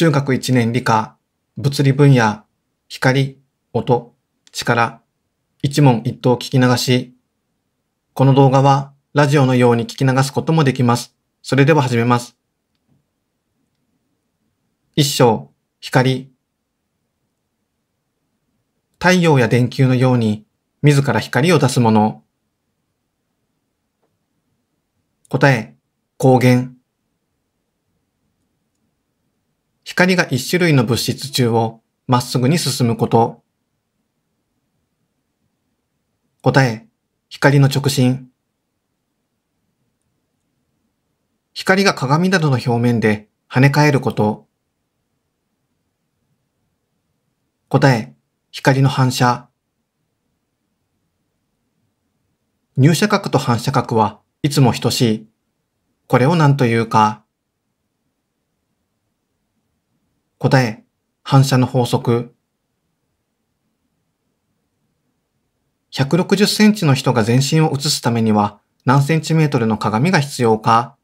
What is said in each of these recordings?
中学1年理科、物理分野、光、音、力、一問一答聞き流し。この動画はラジオのように聞き流すこともできます。それでは始めます。一章、光。太陽や電球のように自ら光を出すもの。答え、光源。光が一種類の物質中をまっすぐに進むこと。答え、光の直進。光が鏡などの表面で跳ね返ること。答え、光の反射。入射角と反射角はいつも等しい。これを何というか。答え、反射の法則。160センチの人が全身を映すためには何センチメートルの鏡が必要か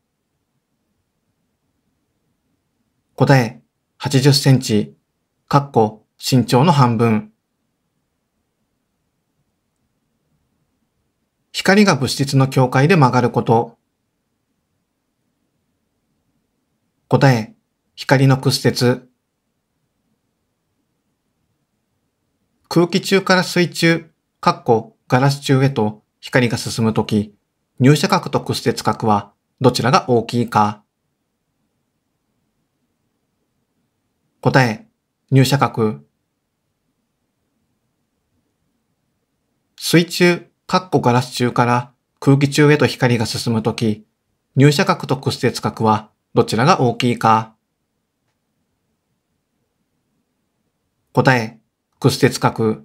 答え、80センチ、括弧、身長の半分。光が物質の境界で曲がること。答え、光の屈折。空気中から水中、かっこガラス中へと光が進むとき、入射角と屈折角はどちらが大きいか。答え、入射角。水中、かっこガラス中から空気中へと光が進むとき、入射角と屈折角はどちらが大きいか。答え、て折角。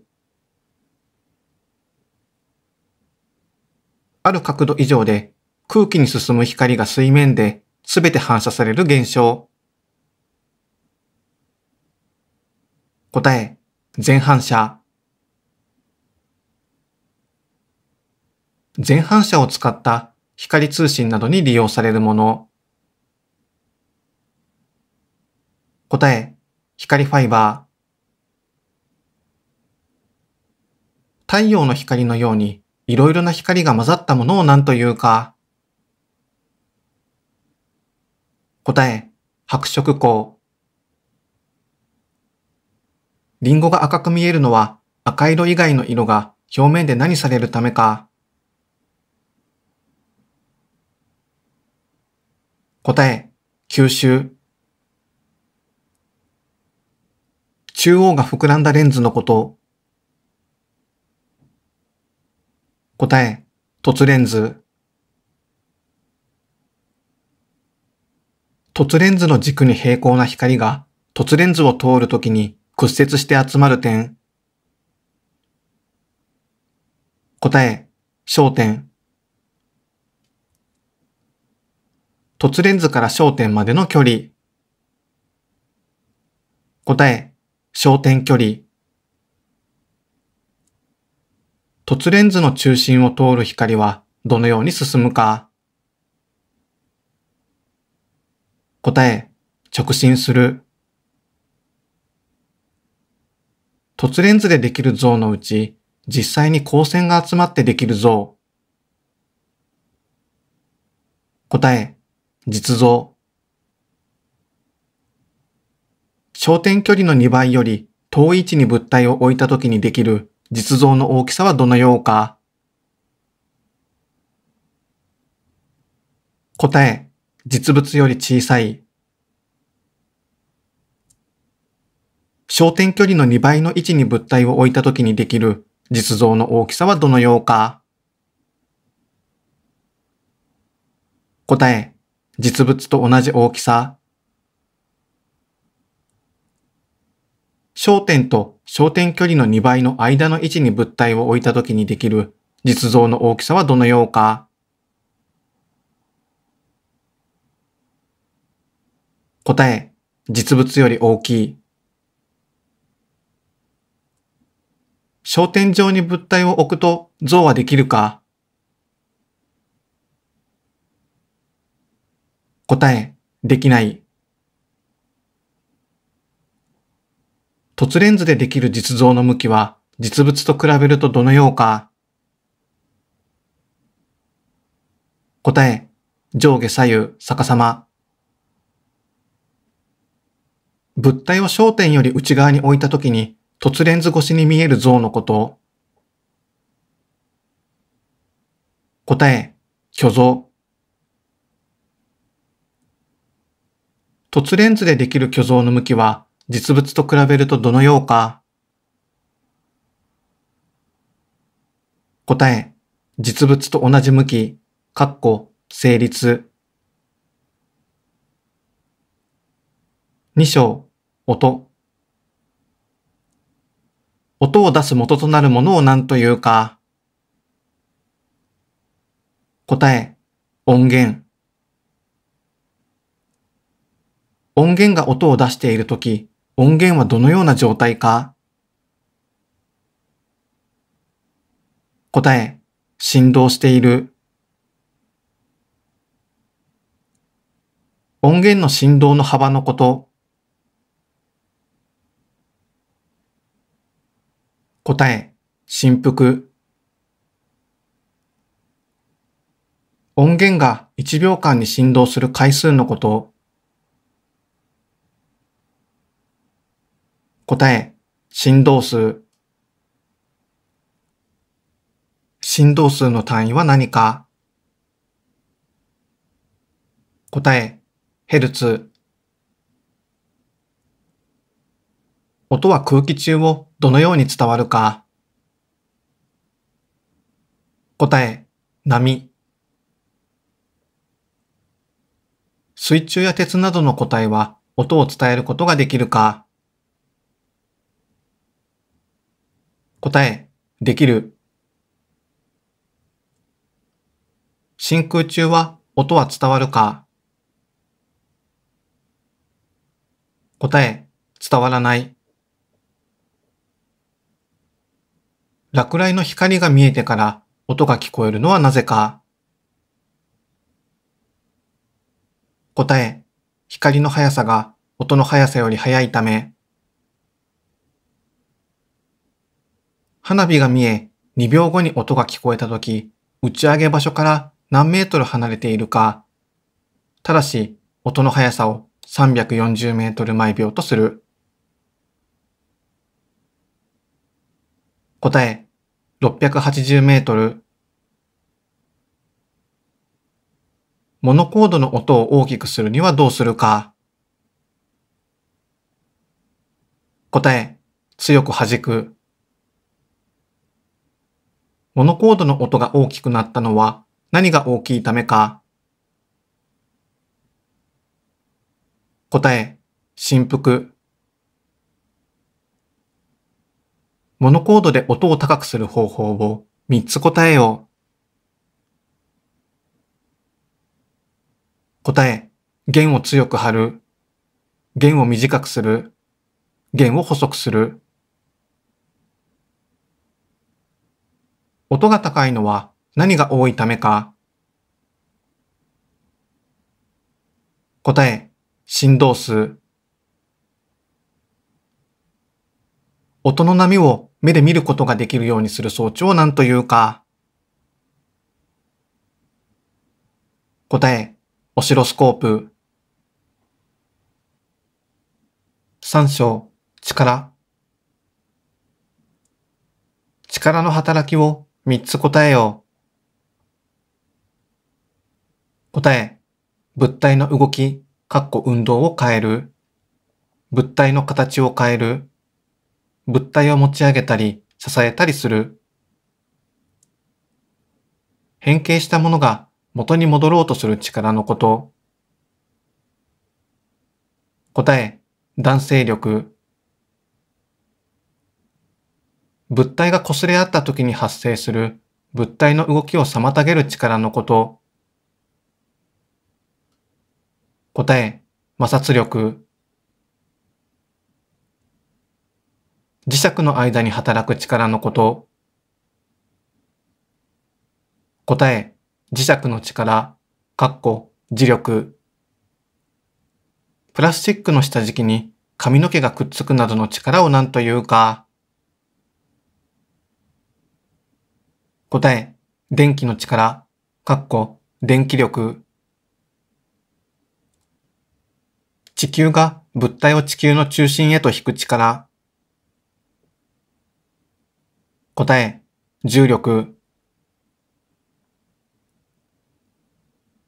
ある角度以上で空気に進む光が水面で全て反射される現象。答え、前反射。前反射を使った光通信などに利用されるもの。答え、光ファイバー。太陽の光のようにいろいろな光が混ざったものを何というか。答え、白色光。リンゴが赤く見えるのは赤色以外の色が表面で何されるためか。答え、吸収。中央が膨らんだレンズのこと答え、凸レンズ。凸レンズの軸に平行な光が凸レンズを通るときに屈折して集まる点。答え、焦点。凸レンズから焦点までの距離。答え、焦点距離。凸レンズの中心を通る光はどのように進むか。答え、直進する。凸レンズでできる像のうち、実際に光線が集まってできる像。答え、実像。焦点距離の2倍より遠い位置に物体を置いた時にできる実像の大きさはどのようか答え、実物より小さい。焦点距離の2倍の位置に物体を置いたときにできる実像の大きさはどのようか答え、実物と同じ大きさ。焦点と焦点距離の2倍の間の位置に物体を置いた時にできる実像の大きさはどのようか答え、実物より大きい。焦点上に物体を置くと像はできるか答え、できない。凸レンズでできる実像の向きは実物と比べるとどのようか答え、上下左右逆さま。物体を焦点より内側に置いたときに凸レンズ越しに見える像のこと答え、虚像。凸レンズでできる虚像の向きは実物と比べるとどのようか答え、実物と同じ向き、かっこ、成立。二章、音。音を出す元となるものを何というか。答え、音源。音源が音を出しているとき、音源はどのような状態か答え、振動している。音源の振動の幅のこと。答え、振幅。音源が1秒間に振動する回数のこと。答え、振動数。振動数の単位は何か答え、ヘルツ。音は空気中をどのように伝わるか答え、波。水中や鉄などの個体は音を伝えることができるか答え、できる。真空中は音は伝わるか答え、伝わらない。落雷の光が見えてから音が聞こえるのはなぜか答え、光の速さが音の速さより速いため。花火が見え、2秒後に音が聞こえたとき、打ち上げ場所から何メートル離れているか。ただし、音の速さを340メートル毎秒とする。答え、680メートル。モノコードの音を大きくするにはどうするか。答え、強く弾く。モノコードの音が大きくなったのは何が大きいためか答え、振幅。モノコードで音を高くする方法を3つ答えよう。答え、弦を強く張る。弦を短くする。弦を細くする。音が高いのは何が多いためか答え、振動数。音の波を目で見ることができるようにする装置を何というか答え、オシロスコープ。三章、力。力の働きを三つ答えよう。答え、物体の動き、かっこ運動を変える。物体の形を変える。物体を持ち上げたり、支えたりする。変形したものが元に戻ろうとする力のこと。答え、弾性力。物体が擦れ合った時に発生する物体の動きを妨げる力のこと。答え、摩擦力。磁石の間に働く力のこと。答え、磁石の力、かっこ、磁力。プラスチックの下敷きに髪の毛がくっつくなどの力を何というか、答え、電気の力、かっこ、電気力。地球が物体を地球の中心へと引く力。答え、重力。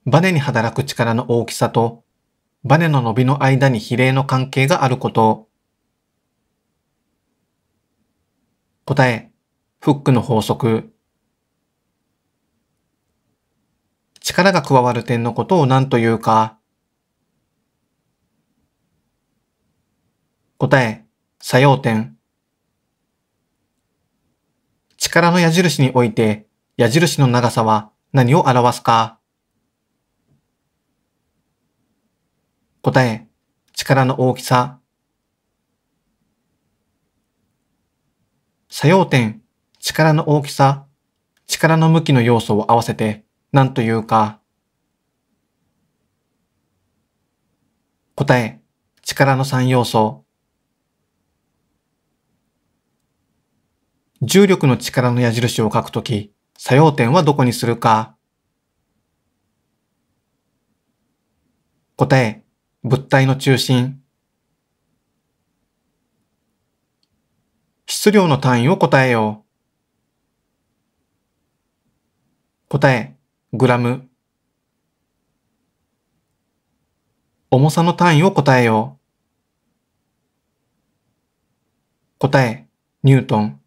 バネに働く力の大きさと、バネの伸びの間に比例の関係があること。答え、フックの法則。力が加わる点のことを何というか。答え、作用点。力の矢印において、矢印の長さは何を表すか答え、力の大きさ。作用点、力の大きさ、力の向きの要素を合わせてなんというか、答え、力の3要素。重力の力の矢印を書くとき、作用点はどこにするか。答え、物体の中心。質量の単位を答えよう。答え、グラム。重さの単位を答えよう。答え、ニュートン。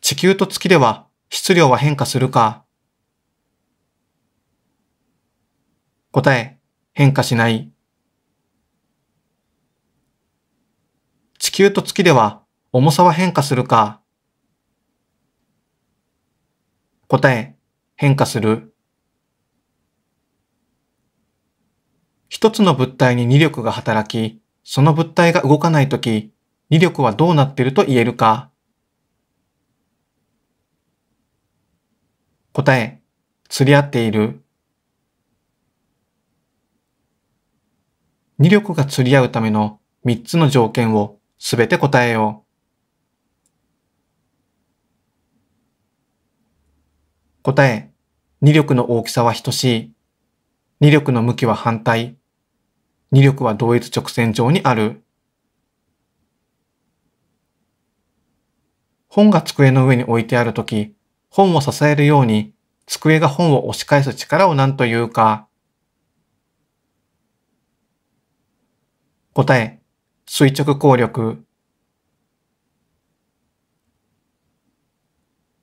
地球と月では質量は変化するか答え、変化しない。地球と月では重さは変化するか答え、変化する。一つの物体に2力が働き、その物体が動かないとき、2力はどうなっていると言えるか。答え、釣り合っている。2力が釣り合うための3つの条件をすべて答えよう。答え、二力の大きさは等しい。二力の向きは反対。二力は同一直線上にある。本が机の上に置いてあるとき、本を支えるように、机が本を押し返す力を何というか。答え、垂直抗力。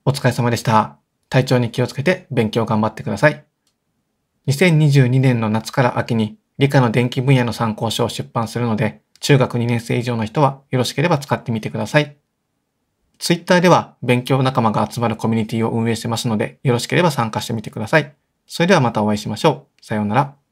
お疲れ様でした。体調に気をつけて勉強頑張ってください。2022年の夏から秋に理科の電気分野の参考書を出版するので、中学2年生以上の人はよろしければ使ってみてください。Twitter では勉強仲間が集まるコミュニティを運営してますので、よろしければ参加してみてください。それではまたお会いしましょう。さようなら。